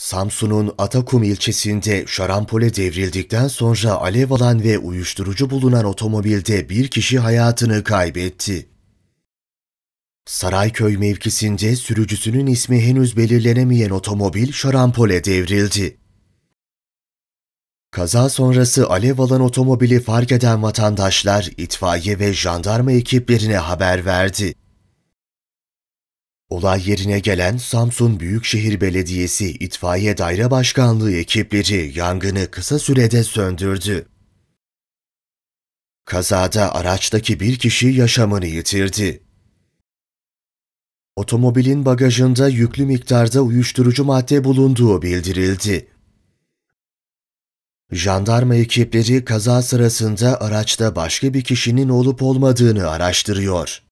Samsun'un Atakum ilçesinde şarampole devrildikten sonra alev alan ve uyuşturucu bulunan otomobilde bir kişi hayatını kaybetti. Sarayköy mevkisinde sürücüsünün ismi henüz belirlenemeyen otomobil şarampole devrildi. Kaza sonrası alev alan otomobili fark eden vatandaşlar itfaiye ve jandarma ekiplerine haber verdi. Olay yerine gelen Samsun Büyükşehir Belediyesi İtfaiye Daire Başkanlığı ekipleri yangını kısa sürede söndürdü. Kazada araçtaki bir kişi yaşamını yitirdi. Otomobilin bagajında yüklü miktarda uyuşturucu madde bulunduğu bildirildi. Jandarma ekipleri kaza sırasında araçta başka bir kişinin olup olmadığını araştırıyor.